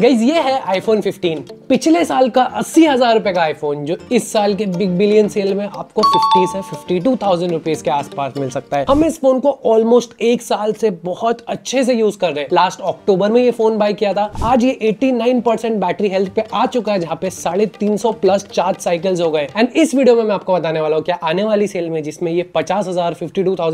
guys ये है iPhone 15 पिछले साल का अस्सी हजार रुपए का आईफोन जो इस साल के बिग बिलियन सेल में आपको 50 से 52,000 रुपीस के आसपास मिल सकता है हम इस फोन को ऑलमोस्ट एक साल से बहुत अच्छे से यूज कर रहे हैं लास्ट अक्टूबर में ये फोन बाय किया था आज ये 89% बैटरी हेल्थ पे आ चुका है जहाँ पे साढ़े प्लस चार्ज साइकिल्स हो गए एंड इस वीडियो में मैं आपको बताने वाला हूँ क्या आने वाली सेल में जिसमें ये पचास हजार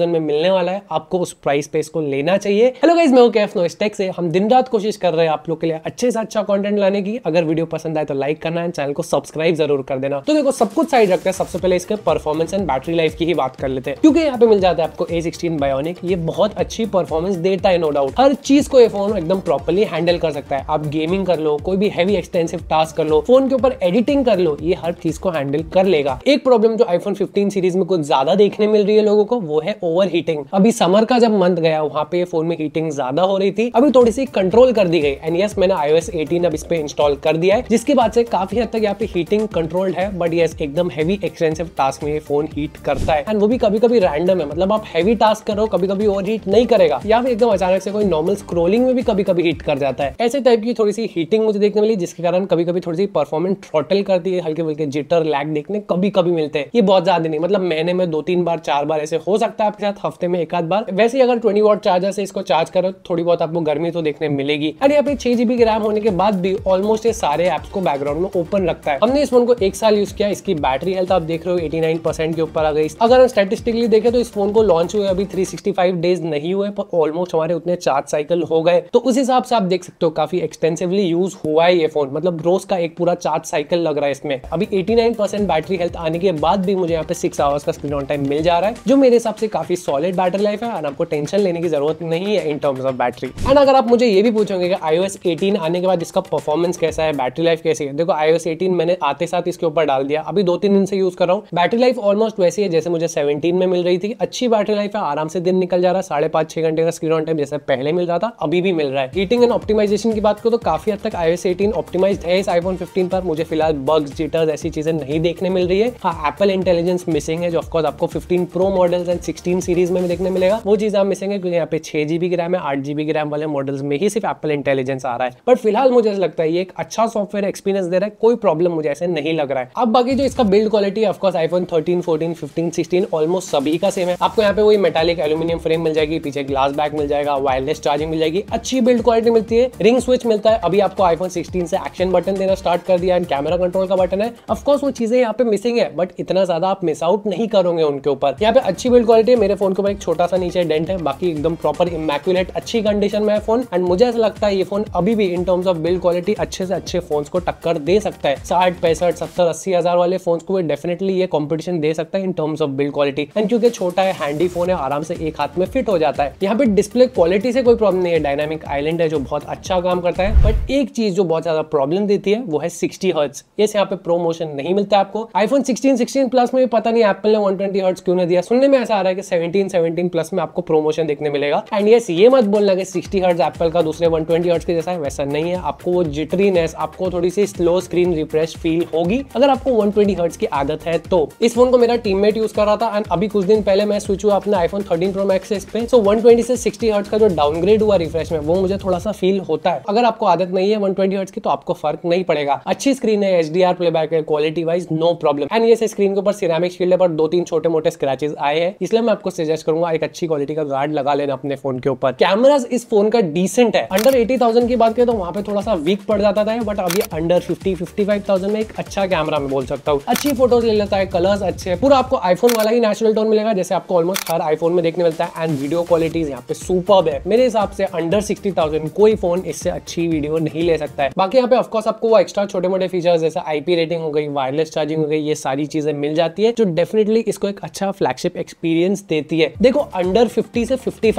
में मिलने वाला है आपको उस प्राइस पे इसको लेना चाहिए हेलो गाइज मैं कैफ से हम दिन रात कोशिश कर रहे हैं आप लोग के लिए अच्छे जैसा अच्छा कंटेंट लाने की अगर वीडियो पसंद आए तो लाइक करना है चैनल को सब्सक्राइब जरूर कर देना तो देखो सब कुछ साइड रखते हैं सबसे पहले इसके परफॉर्मेंस एंड बैटरी लाइफ की ही बात कर लेते हैं क्योंकि यहाँ पे मिल जाता है आपको ए सिक्सटीन बायोनिक ये बहुत अच्छी परफॉर्मेंस देता है नो डाउट हर चीज को ये फोन एकदम प्रॉपरली हैंडल कर सकता है आप गेमिंग कर लो कोई भी हैवी एक्सटेंसिव टास्क कर लो फोन के ऊपर एडिटिंग कर लो ये हर चीज को हैंडल कर लेगा एक प्रॉब्लम जो आईफोन फिफ्टीन सीरीज में कुछ ज्यादा देखने मिल रही है लोगों को वो है ओवर हीटिंग अभी समर का जब मंथ गया वहाँ पे फोन में हीटिंग ज्यादा हो रही थी अभी थोड़ी सी कंट्रोल कर दी गई एंड यस मैंने आईओ iOS 18 अब इस पे इंस्टॉल कर दिया है जिसके बाद से काफी हद तक यहाँ पे हीटिंग कंट्रोल्ड है बट ये एकदम हैवी एक्सटेंसिव टास्क में फोन हीट करता है एंड वो भी कभी कभी रैंडम है मतलब आप हैवी टास्क करो कभी कभी ओवर हीट नहीं करेगा या फिर एकदम अचानक से कोई नॉर्मल स्क्रोलिंग में भी कभी कभी हीट कर जाता है ऐसे टाइप की थोड़ी सी हीटिंग मुझे देखने मिली जिसके कारण कभी कभी थोड़ी सी परफॉर्मेंस थ्रॉटल करती है हल्के फुल्के जिटर लैग देखने कभी कभी मिलते हैं ये बहुत ज्यादा नहीं मतलब महीने में दो तीन बार चार बार ऐसे हो सकता है आपके साथ हफ्ते में एक आध बार वैसे अगर ट्वेंटी वॉट चार्जर से इसको चार्ज करो थोड़ी बहुत आपको गर्मी तो देखने मिलेगी अरे यहाँ पे छह जीबी की रैम होने के बाद भी ऑलमोस्ट ये सारे ऐप्स को बैकग्राउंड में ओपन रखता है हमने इस फोन को एक साल यूज किया इसकी बैटरी हेल्थ आप देख रहे हो 89% के ऊपर आ गई अगर हम स्टेटिस्टिकली देखें तो इस फोन को लॉन्च हुए अभी 365 डेज नहीं हुए पर ऑलमोस्ट हमारे उतने चार्ज साइकिल हो गए तो उस हिसाब से आप देख सकते हो काफी एक्सटेंसिवली यूज हुआ है ये फोन मतलब रोज का एक पूरा चार्ज साइकिल लग रहा है इसमें अभी 89% बैटरी हेल्थ आने के बाद भी मुझे यहाँ पे सिक्स आवर्स का स्क्रीन ऑन टाइम मिल जा रहा है जो मेरे हिसाब से काफी सॉलिड बैटरी लाइफ है और आपको टेंशन लेने की जरूरत नहीं है in terms of battery and अगर आप मुझे ये भी पूछोगे कि आईओ 18 आने के बाद इसका परफॉर्मेंस कैसा है बैटरी लाइफ कैसी है देखो आईओ एटीन मैंने आते साथ इसके ऊपर डाल दिया अभी दो तीन दिन से यूज कर रहा हूँ बैटरी लाइफ ऑलमोस्ट वैसी है जैसे मुझे सेवेंटीन में मिल रही थी अच्छी बैटरी लाइफ है आराम से दिन निकल जा रहा है साढ़े पाँच छह घंटे का स्क्रीन ऑन टाइम जैसे पहले मिल रहा था अभी भी मिल रहा है हीटिंग एंड ऑप्टिमाइजेशन की बात करो तो काफी हद तक आई एटीन ऑप्टिमाइज है इस आईफोन फिफ्टीन पर मुझे फिलहाल बग्स जिटर्स ऐसी चीजें नहीं देखने मिल रही है हाँ एप्पल इंटेलिजेंस मिसिंग है जो ऑफकोर्स आपको fifteen pro models and sixteen series में देखने मिलेगा वो चीज आप मिसिंग है क्योंकि यहाँ पे छह जीबी रैम है आठ जीबी रैम वाले मॉडल्स में ही सिर्फ एप्पल इंटेलिजेंस आ रहा है बट फिलहाल मुझे ऐसा लगता है ये एक अच्छा सॉफ्टवेयर एक्सपीरियंस दे रहा है कोई प्रॉब्लम मुझे ऐसे नहीं लग रहा है अब बाकी जो इसका build quality of course iPhone thirteen fourteen fifteen sixteen almost सभी का सेम है आपको यहाँ पे वही मेटालिक एल्यूमिनियम फ्रेम मिल जाएगी पीछे ग्लास बैक मिल जाएगा वायरलेस चार्जिंग मिल जाएगी अच्छी बिल्ड क्वालिटी मिलती है रिंग स्विच मिलता है अभी आपको आईफोन सिक्सटीन से एक्शन बटन देना स्टार्ट कर दिया एंड कैमरा कंट्रोल का बटन है ऑफकोर्स वो चीजें यहाँ पे मिसिंग है बट इतना ज्यादा आप मिस आउट नहीं करोगे उनके ऊपर यहाँ पे अच्छी बिल्ड क्वालिटी है मेरे फोन के ऊपर एक छोटा सा नीचे डेंट है बाकी एकदम प्रॉपर इमेकुलेट अच्छी कंडीशन में है फोन एंड मुझे ऐसा लगता है ये फोन अभी भी in term terms of build quality अच्छे से अच्छे फोन को टक्कर दे सकता है साठ पैंसठ सत्तर अस्सी हजार वाले फोन को डेफिनेटली ये कॉम्पिटिशन दे सकता है in terms of build quality and क्योंकि छोटा है हैंडी फोन है आराम से एक हाथ में फिट हो जाता है यहाँ पे डिस्प्ले क्वालिटी से कोई प्रॉब्लम नहीं है डायनामिक आइलैंड है जो बहुत अच्छा काम करता है बट एक चीज जो बहुत ज्यादा प्रॉब्लम देती है वो है सिक्सटी हर्ट्स ये यहाँ पे प्रोमोशन नहीं मिलता है आपको आईफोन सिक्सटीन सिक्सटीन प्लस में पता नहीं एप्पल ने वन ट्वेंटी हर्ट्स क्यों नहीं दिया सुनने में ऐसा आ रहा है कि सेवेंटीन सेवेंटीन प्लस में आपको प्रोमोशन देखने मिलेगा एंड ये मत बोलना कि सिक्सटी हर्ट्स एप्पल का दूसरे वन ट्वेंटी हर्ट्स के जैसा है वैसा नहीं नहीं है आपको वो जिटरीनेस आपको थोड़ी सी स्लो स्क्रीन रिफ्रेश फील होगी अगर आपको 120 ट्वेंटी की आदत है तो इस फोन को मेरा टीममेट यूज कर रहा था एंड अभी कुछ दिन पहले मैं स्विच हुआ अपने आईफोन थर्टीन प्रो मैक्स पे सो वन ट्वेंटी से सिक्सटी हर्ट्ज का जो डाउनग्रेड हुआ रिफ्रेश में वो मुझे थोड़ा सा फील होता है अगर आपको आदत नहीं है वन ट्वेंटी की तो आपको फर्क नहीं पड़ेगा अच्छी स्क्रीन है एच डी आर प्लेबैक है quality wise no problem and ये स्क्रीन के ऊपर सिरामिक शील्ड पर दो तीन छोटे मोटे स्क्रैचेस आए हैं इसलिए मैं आपको सजेस्ट करूंगा एक अच्छी क्वालिटी का गार्ड लगा लेना अपने फोन के ऊपर कैमराज इस फोन का डिसेंट है अंडर एटी थाउजेंड की बात करें तो वहां पे पे थोड़ा सा वीक पड़ जाता था बट अभी under fifty fifty five thousand में एक अच्छा कैमरा मैं बोल सकता हूँ अच्छी फोटोज ले लेता है कलर्स अच्छे हैं पूरा आपको आईफोन वाला ही नेचुरल टोन मिलेगा जैसे आपको ऑलमोस्ट हर आईफोन में देखने मिलता है एंड वीडियो क्वालिटी यहाँ पे सुपर है मेरे हिसाब से अंडर सिक्सटी कोई फोन इससे अच्छी वीडियो नहीं ले सकता है बाकी यहाँ पे ऑफकोर्स आपको वो एक्स्ट्रा छोटे मोटे फीचर्स जैसे आईपी रेटिंग हो गई वायरलेस चार्जिंग हो गई ये सारी चीजें मिल जाती है जो डेफिनेटली इसको एक अच्छा फ्लैगशिप एक्सपीरियंस देती है देखो अंडर फिफ्टी से फिफ्टी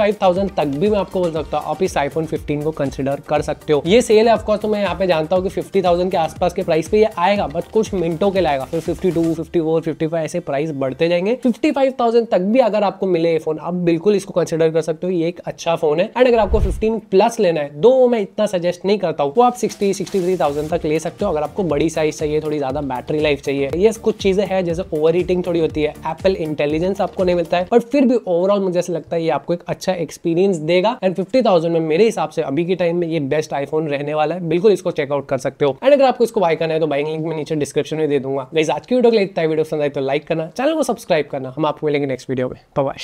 तक भी मैं आपको बोल सकता हूँ आप इस आईफोन फिफ्टीन को कंसिडर कर सकते हो ये सेल है ऑफकोर्स तो मैं यहाँ पे जानता हूँ कि फिफ्टी थाउजेंड के आसपास के प्राइस पे ये आएगा बट कुछ मिनटों के लाएगा फिर fifty two fifty four fifty five ऐसे प्राइस बढ़ते जाएंगे फिफ्टी फाइव थाउजेंड तक भी अगर आपको मिले ये फोन आप बिल्कुल इसको कंसिडर कर सकते हो ये एक अच्छा फोन है एंड अगर आपको फिफ्टीन प्लस लेना है दो मैं इतना सजेस्ट नहीं करता हूँ वो आप सिक्सटी सिक्सटी थ्री थाउजेंड तक ले सकते हो अगर आपको बड़ी साइज चाहिए थोड़ी ज्यादा बैटरी लाइफ चाहिए ये कुछ चीजें हैं जैसे ओवर हीटिंग थोड़ी होती है एप्पल इंटेलिजेंस आपको नहीं मिलता है बट फिर भी ओवरऑल मुझे ऐसा लगता है ये आपको एक अच्छा एक्सपीरियंस देगा एंड फिफ्टी थाउजेंड में मेरे हिसाब से अभी के टाइम में ये बेस्ट आईफोन रहने वाला है बिल्कुल इसको चेकआउट कर सकते हो एंड अगर आपको इसको बाय करना है तो बाइंग लिंक में नीचे डिस्क्रिप्शन में दे दूंगा गाइज आज की वीडियो लेता है वीडियो पसंद आए तो लाइक करना चैनल को सब्सक्राइब करना हम आपको मिलेंगे नेक्स्ट वीडियो में बाय